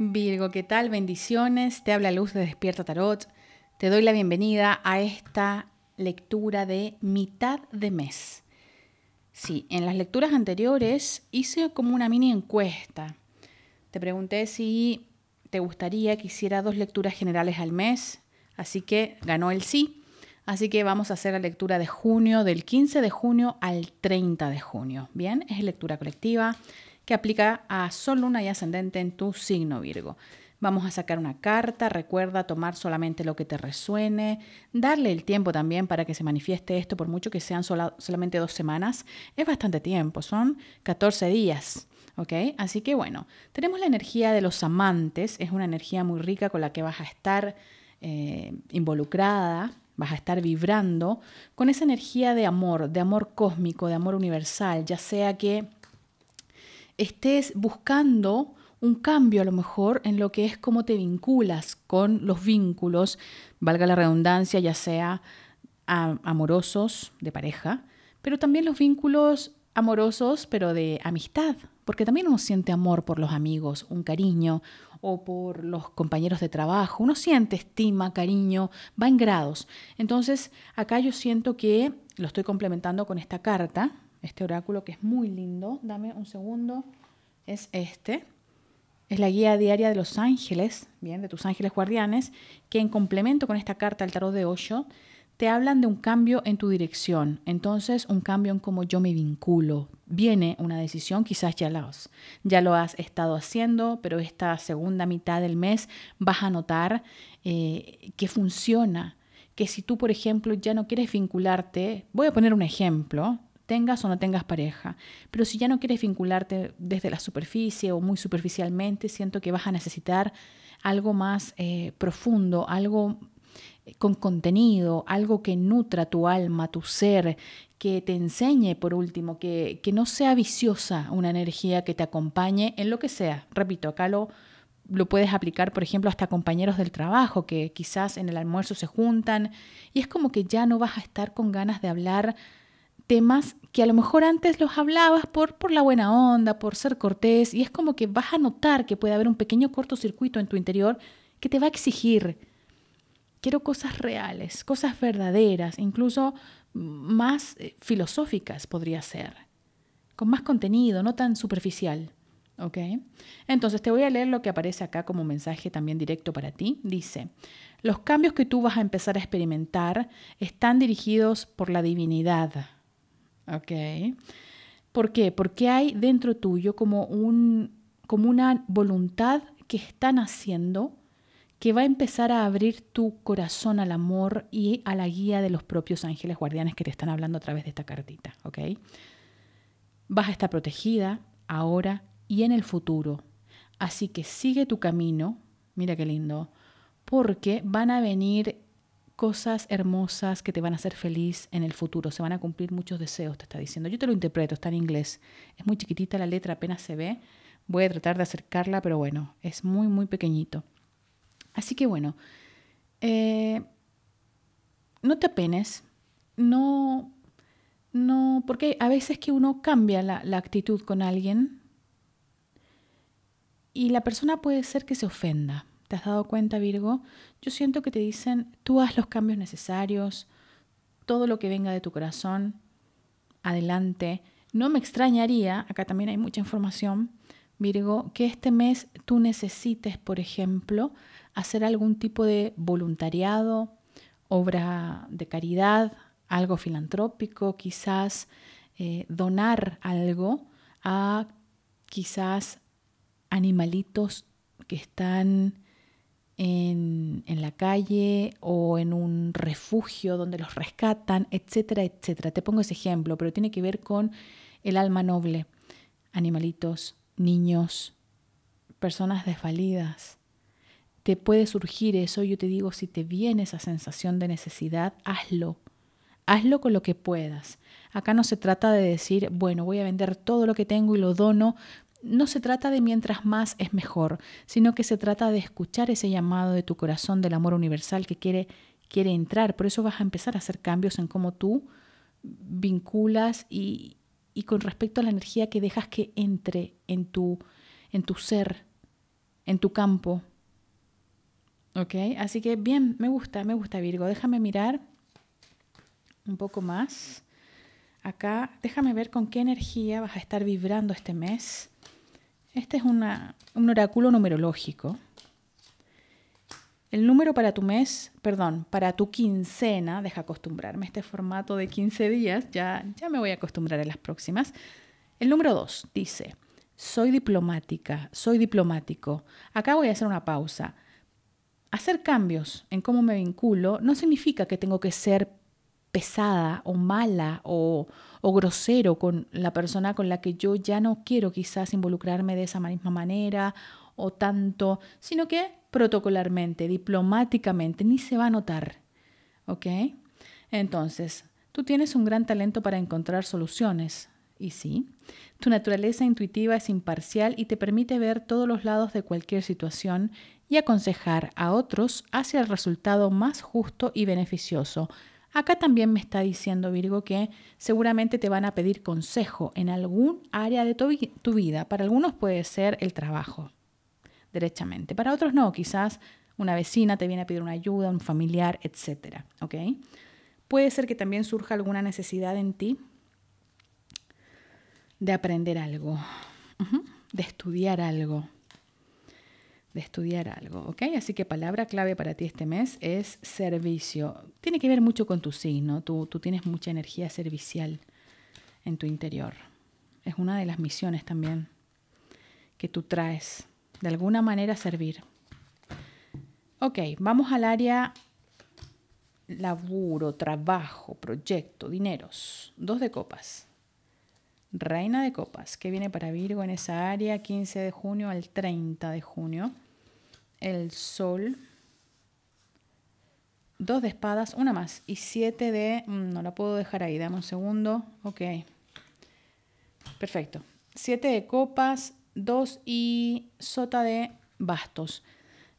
Virgo, ¿qué tal? Bendiciones. Te habla Luz de Despierta Tarot. Te doy la bienvenida a esta lectura de mitad de mes. Sí, en las lecturas anteriores hice como una mini encuesta. Te pregunté si te gustaría que hiciera dos lecturas generales al mes, así que ganó el sí. Así que vamos a hacer la lectura de junio, del 15 de junio al 30 de junio. Bien, es lectura colectiva que aplica a Sol, Luna y Ascendente en tu signo Virgo. Vamos a sacar una carta, recuerda tomar solamente lo que te resuene, darle el tiempo también para que se manifieste esto, por mucho que sean solamente dos semanas, es bastante tiempo, son 14 días. ¿ok? Así que bueno, tenemos la energía de los amantes, es una energía muy rica con la que vas a estar eh, involucrada, vas a estar vibrando con esa energía de amor, de amor cósmico, de amor universal, ya sea que estés buscando un cambio a lo mejor en lo que es cómo te vinculas con los vínculos, valga la redundancia, ya sea amorosos, de pareja, pero también los vínculos amorosos, pero de amistad, porque también uno siente amor por los amigos, un cariño, o por los compañeros de trabajo, uno siente estima, cariño, va en grados. Entonces, acá yo siento que lo estoy complementando con esta carta, este oráculo que es muy lindo. Dame un segundo. Es este. Es la guía diaria de los ángeles, bien, de tus ángeles guardianes, que en complemento con esta carta del tarot de Osho, te hablan de un cambio en tu dirección. Entonces, un cambio en cómo yo me vinculo. Viene una decisión, quizás ya, ya lo has estado haciendo, pero esta segunda mitad del mes vas a notar eh, que funciona. Que si tú, por ejemplo, ya no quieres vincularte, voy a poner un ejemplo, tengas o no tengas pareja. Pero si ya no quieres vincularte desde la superficie o muy superficialmente, siento que vas a necesitar algo más eh, profundo, algo eh, con contenido, algo que nutra tu alma, tu ser, que te enseñe, por último, que, no sea viciosa una energía que te acompañe en lo que sea. Repito, acá lo, lo puedes aplicar, por ejemplo, hasta compañeros del trabajo que quizás en el almuerzo se juntan y es como que ya no vas a estar con ganas de hablar temas que a lo mejor antes los hablabas por, la buena onda, por ser cortés, y es como que vas a notar que puede haber un pequeño cortocircuito en tu interior que te va a exigir. Quiero cosas reales, cosas verdaderas, incluso más eh, filosóficas podría ser, con más contenido, no tan superficial. Entonces te voy a leer lo que aparece acá como mensaje también directo para ti. Dice, los cambios que tú vas a empezar a experimentar están dirigidos por la divinidad Ok. ¿Por qué? Porque hay dentro tuyo como, un, como una voluntad que están haciendo que va a empezar a abrir tu corazón al amor y a la guía de los propios ángeles guardianes que te están hablando a través de esta cartita, ¿ok? Vas a estar protegida ahora y en el futuro. Así que sigue tu camino, mira qué lindo, porque van a venir cosas hermosas que te van a hacer feliz en el futuro. Se van a cumplir muchos deseos, te está diciendo. Yo te lo interpreto, está en inglés. Es muy chiquitita la letra, apenas se ve. Voy a tratar de acercarla, pero bueno, es muy, muy pequeñito. Así que bueno, eh, no te apenes, no, no, porque a veces que uno cambia la actitud con alguien y la persona puede ser que se ofenda. ¿Te has dado cuenta, Virgo? Yo siento que te dicen, tú haz los cambios necesarios, todo lo que venga de tu corazón, adelante. No me extrañaría, acá también hay mucha información, Virgo, que este mes tú necesites, por ejemplo, hacer algún tipo de voluntariado, obra de caridad, algo filantrópico, quizás eh, donar algo a quizás animalitos que están en, la calle o en un refugio donde los rescatan, etcétera, etcétera. Te pongo ese ejemplo, pero tiene que ver con el alma noble, animalitos, niños, personas desvalidas. Te puede surgir eso, yo te digo, si te viene esa sensación de necesidad, hazlo. Hazlo con lo que puedas. Acá no se trata de decir, bueno, voy a vender todo lo que tengo y lo dono no se trata de mientras más es mejor, sino que se trata de escuchar ese llamado de tu corazón del amor universal que quiere, quiere entrar. Por eso vas a empezar a hacer cambios en cómo tú vinculas y, y con respecto a la energía que dejas que entre en tu, en tu ser, en tu campo. ¿Ok? Así que bien, me gusta, me gusta Virgo. Déjame mirar un poco más. Acá, déjame ver con qué energía vas a estar vibrando este mes. Este es un oráculo numerológico. El número para tu mes, perdón, para tu quincena, deja acostumbrarme a este formato de 15 días, ya, ya me voy a acostumbrar a las próximas. El número 2 dice, soy diplomática, soy diplomático. Acá voy a hacer una pausa. Hacer cambios en cómo me vinculo no significa que tengo que ser pesada o mala o, grosero con la persona con la que yo ya no quiero quizás involucrarme de esa misma manera o tanto, sino que protocolarmente, diplomáticamente, ni se va a notar. ¿Ok? Entonces, tú tienes un gran talento para encontrar soluciones. Y sí, tu naturaleza intuitiva es imparcial y te permite ver todos los lados de cualquier situación y aconsejar a otros hacia el resultado más justo y beneficioso Acá también me está diciendo Virgo que seguramente te van a pedir consejo en algún área de tu, vida. Para algunos puede ser el trabajo, derechamente. Para otros no, quizás una vecina te viene a pedir una ayuda, un familiar, etc. Puede ser que también surja alguna necesidad en ti de aprender algo, de estudiar algo estudiar algo, ¿ok? Así que palabra clave para ti este mes es servicio. Tiene que ver mucho con tu signo, tú, tienes mucha energía servicial en tu interior. Es una de las misiones también que tú traes, de alguna manera servir. Ok, vamos al área laburo, trabajo, proyecto, dineros. Dos de copas. Reina de copas, que viene para Virgo en esa área 15 de junio al 30 de junio el sol, dos de espadas, una más, y siete de... Mm, no la puedo dejar ahí, dame un segundo. Ok. Perfecto. Siete de copas, dos y sota de bastos.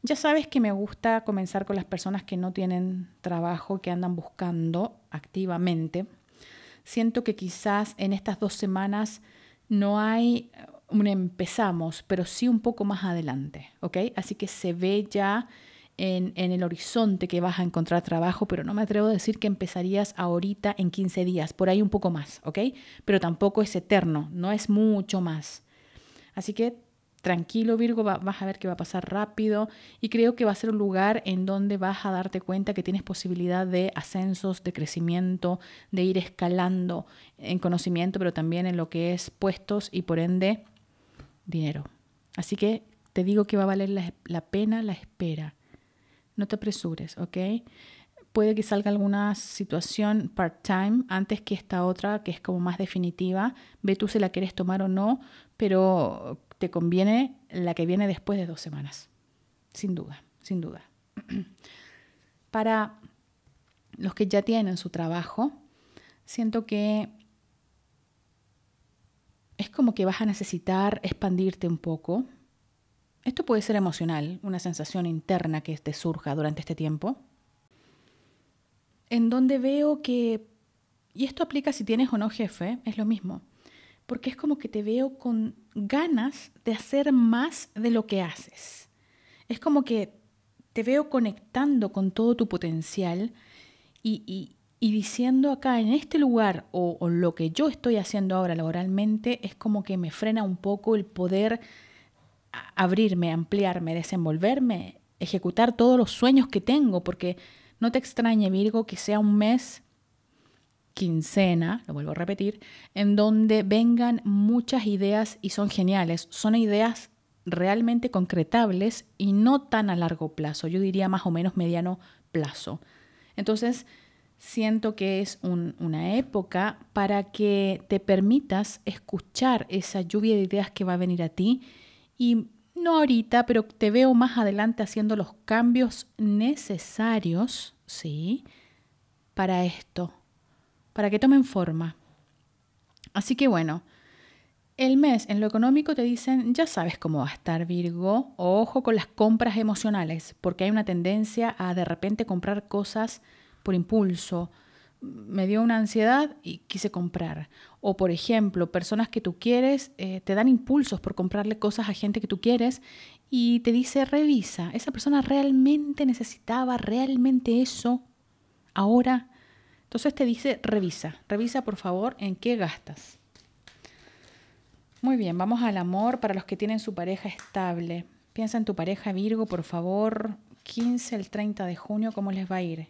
Ya sabes que me gusta comenzar con las personas que no tienen trabajo, que andan buscando activamente. Siento que quizás en estas dos semanas no hay empezamos, pero sí un poco más adelante, ¿ok? Así que se ve ya en, el horizonte que vas a encontrar trabajo, pero no me atrevo a decir que empezarías ahorita en 15 días, por ahí un poco más, ¿ok? Pero tampoco es eterno, no es mucho más. Así que tranquilo Virgo, vas a ver que va a pasar rápido y creo que va a ser un lugar en donde vas a darte cuenta que tienes posibilidad de ascensos, de crecimiento, de ir escalando en conocimiento, pero también en lo que es puestos y por ende dinero. Así que te digo que va a valer la, pena la espera. No te apresures, ¿ok? Puede que salga alguna situación part-time antes que esta otra, que es como más definitiva. Ve tú si la quieres tomar o no, pero te conviene la que viene después de dos semanas. Sin duda, sin duda. Para los que ya tienen su trabajo, siento que es como que vas a necesitar expandirte un poco. Esto puede ser emocional, una sensación interna que te surja durante este tiempo, en donde veo que, y esto aplica si tienes o no jefe, es lo mismo, porque es como que te veo con ganas de hacer más de lo que haces. Es como que te veo conectando con todo tu potencial y, y, y diciendo acá en este lugar o, o, lo que yo estoy haciendo ahora laboralmente es como que me frena un poco el poder abrirme, ampliarme, desenvolverme, ejecutar todos los sueños que tengo, porque no te extrañe Virgo que sea un mes quincena, lo vuelvo a repetir, en donde vengan muchas ideas y son geniales, son ideas realmente concretables y no tan a largo plazo, yo diría más o menos mediano plazo. Entonces, siento que es una época para que te permitas escuchar esa lluvia de ideas que va a venir a ti y no ahorita, pero te veo más adelante haciendo los cambios necesarios, ¿sí? Para esto, para que tomen forma. Así que bueno, el mes en lo económico te dicen, ya sabes cómo va a estar Virgo, ojo con las compras emocionales, porque hay una tendencia a de repente comprar cosas por impulso, me dio una ansiedad y quise comprar. O por ejemplo, personas que tú quieres eh, te dan impulsos por comprarle cosas a gente que tú quieres y te dice, revisa, esa persona realmente necesitaba, realmente eso, ahora. Entonces te dice, revisa, revisa por favor en qué gastas. Muy bien, vamos al amor para los que tienen su pareja estable. Piensa en tu pareja Virgo, por favor, 15 al 30 de junio, ¿cómo les va a ir?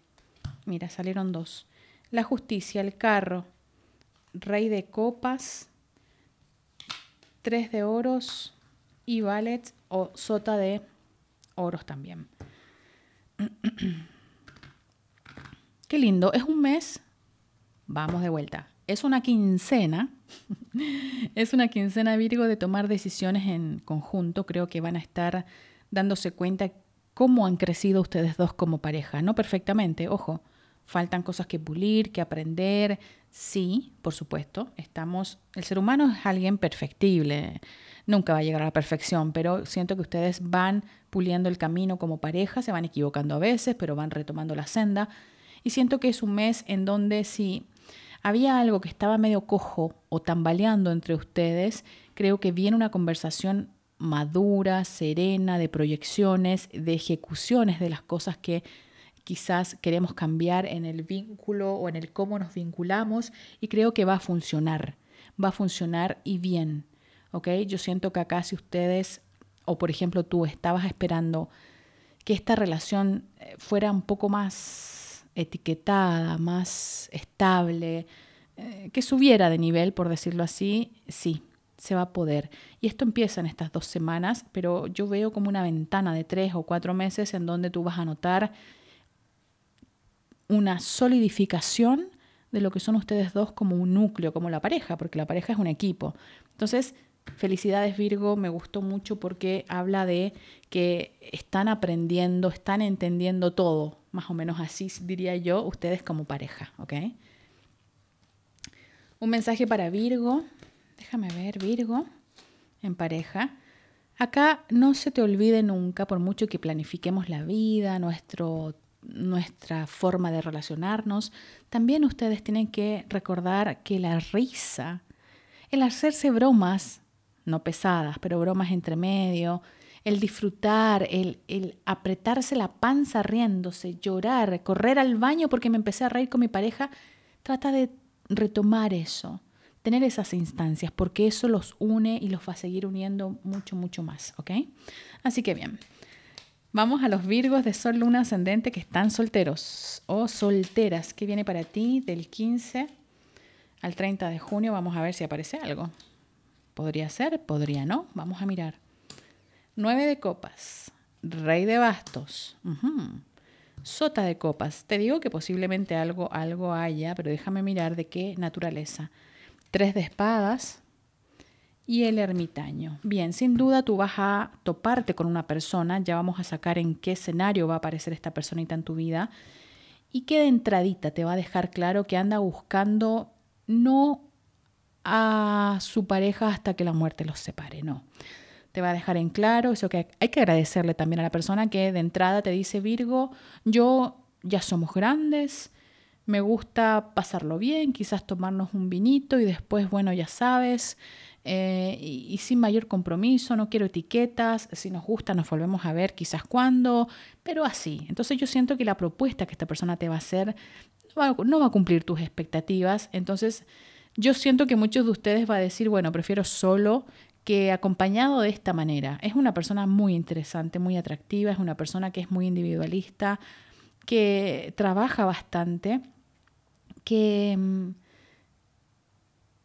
Mira, salieron dos. La justicia, el carro, rey de copas, tres de oros y valet o sota de oros también. Qué lindo, es un mes. Vamos de vuelta. Es una quincena. es una quincena Virgo de tomar decisiones en conjunto. Creo que van a estar dándose cuenta cómo han crecido ustedes dos como pareja. No perfectamente, ojo, faltan cosas que pulir, que aprender. Sí, por supuesto, estamos, el ser humano es alguien perfectible, nunca va a llegar a la perfección, pero siento que ustedes van puliendo el camino como pareja, se van equivocando a veces, pero van retomando la senda. Y siento que es un mes en donde si había algo que estaba medio cojo o tambaleando entre ustedes, creo que viene una conversación madura, serena, de proyecciones, de ejecuciones de las cosas que quizás queremos cambiar en el vínculo o en el cómo nos vinculamos y creo que va a funcionar, va a funcionar y bien. ¿ok? Yo siento que acá si ustedes, o por ejemplo tú, estabas esperando que esta relación eh, fuera un poco más etiquetada, más estable, eh, que subiera de nivel, por decirlo así, sí, se va a poder. Y esto empieza en estas dos semanas, pero yo veo como una ventana de tres o cuatro meses en donde tú vas a notar una solidificación de lo que son ustedes dos como un núcleo, como la pareja, porque la pareja es un equipo. Entonces, felicidades Virgo, me gustó mucho porque habla de que están aprendiendo, están entendiendo todo, más o menos así diría yo, ustedes como pareja, ¿ok? Un mensaje para Virgo, déjame ver Virgo, en pareja. Acá no se te olvide nunca, por mucho que planifiquemos la vida, nuestro nuestra forma de relacionarnos, también ustedes tienen que recordar que la risa, el hacerse bromas, no pesadas, pero bromas entre medio, el disfrutar, el, el, apretarse la panza riéndose, llorar, correr al baño porque me empecé a reír con mi pareja, trata de retomar eso, tener esas instancias, porque eso los une y los va a seguir uniendo mucho, mucho más, ¿ok? Así que bien. Vamos a los Virgos de Sol, Luna, Ascendente que están solteros o solteras. ¿Qué viene para ti del 15 al 30 de junio? Vamos a ver si aparece algo. Podría ser, podría no. Vamos a mirar. Nueve de copas, Rey de bastos, Sota de copas. Te digo que posiblemente algo, algo haya, pero déjame mirar de qué naturaleza. Tres de espadas, y el ermitaño. Bien, sin duda tú vas a toparte con una persona, ya vamos a sacar en qué escenario va a aparecer esta personita en tu vida y que de entradita te va a dejar claro que anda buscando no a su pareja hasta que la muerte los separe, no. Te va a dejar en claro eso que hay que agradecerle también a la persona que de entrada te dice Virgo, yo ya somos grandes, me gusta pasarlo bien, quizás tomarnos un vinito y después, bueno, ya sabes, eh, y, sin mayor compromiso, no quiero etiquetas, si nos gusta nos volvemos a ver quizás cuando, pero así. Entonces yo siento que la propuesta que esta persona te va a hacer no va, no va a cumplir tus expectativas, entonces yo siento que muchos de ustedes va a decir, bueno, prefiero solo que acompañado de esta manera. Es una persona muy interesante, muy atractiva, es una persona que es muy individualista, que trabaja bastante, que mm,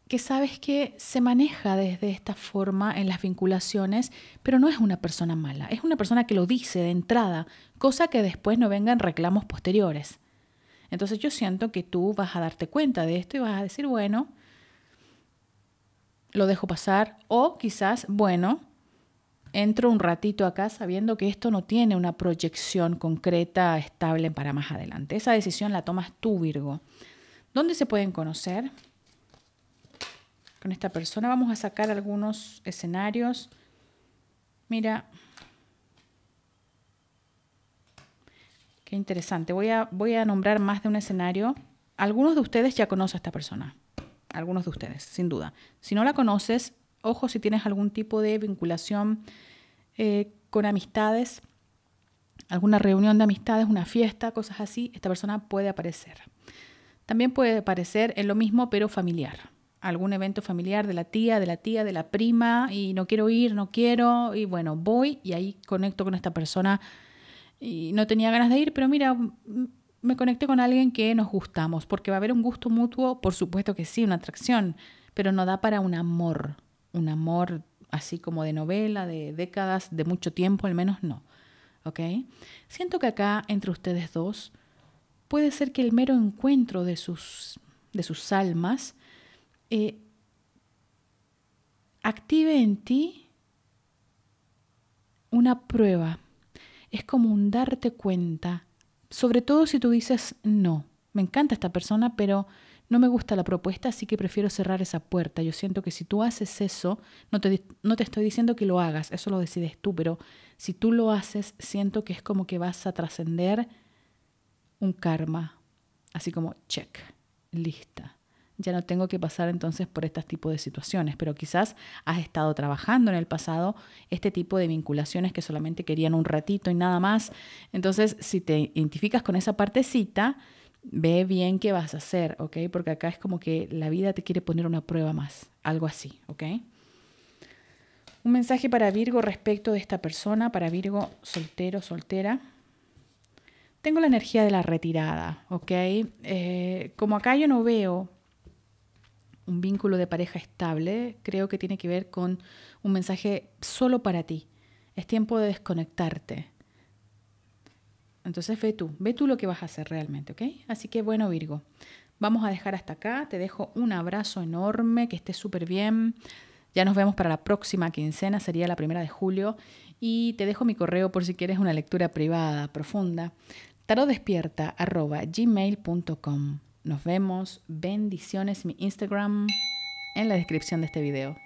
que sabes que se maneja desde esta forma en las vinculaciones, pero no es una persona mala, es una persona que lo dice de entrada, cosa que después no vengan reclamos posteriores. Entonces yo siento que tú vas a darte cuenta de esto y vas a decir, bueno, lo dejo pasar, o quizás, bueno, entro un ratito acá sabiendo que esto no tiene una proyección concreta, estable para más adelante. Esa decisión la tomas tú, Virgo. ¿Dónde se pueden conocer? con esta persona. Vamos a sacar algunos escenarios. Mira. Qué interesante. Voy a, nombrar más de un escenario. Algunos de ustedes ya conocen a esta persona. Algunos de ustedes, sin duda. Si no la conoces, ojo si tienes algún tipo de vinculación eh, con amistades, alguna reunión de amistades, una fiesta, cosas así, esta persona puede aparecer. También puede aparecer en lo mismo, pero familiar algún evento familiar de la tía, de la tía, de la prima, y no quiero ir, no quiero, y bueno, voy y ahí conecto con esta persona. Y no tenía ganas de ir, pero mira, me conecté con alguien que nos gustamos, porque va a haber un gusto mutuo, por supuesto que sí, una atracción, pero no da para un amor, un amor así como de novela, de décadas, de mucho tiempo, al menos no. ¿Ok? Siento que acá, entre ustedes dos, puede ser que el mero encuentro de sus, de sus almas, eh, active en ti una prueba. Es como un darte cuenta, sobre todo si tú dices no. Me encanta esta persona, pero no me gusta la propuesta, así que prefiero cerrar esa puerta. Yo siento que si tú haces eso, no te, no te estoy diciendo que lo hagas, eso lo decides tú, pero si tú lo haces, siento que es como que vas a trascender un karma, así como check, lista ya no tengo que pasar entonces por este tipo de situaciones, pero quizás has estado trabajando en el pasado este tipo de vinculaciones que solamente querían un ratito y nada más. Entonces, si te identificas con esa partecita, ve bien qué vas a hacer, ¿ok? Porque acá es como que la vida te quiere poner una prueba más, algo así, ¿ok? Un mensaje para Virgo respecto de esta persona, para Virgo soltero, soltera tengo la energía de la retirada, ¿ok? Eh, como acá yo no veo un vínculo de pareja estable, creo que tiene que ver con un mensaje solo para ti. Es tiempo de desconectarte. Entonces ve tú, ve tú lo que vas a hacer realmente, ¿ok? Así que bueno, Virgo, vamos a dejar hasta acá. Te dejo un abrazo enorme, que estés súper bien. Ya nos vemos para la próxima quincena, sería la primera de julio. Y te dejo mi correo por si quieres una lectura privada, profunda. gmail.com nos vemos. Bendiciones. Mi Instagram en la descripción de este video.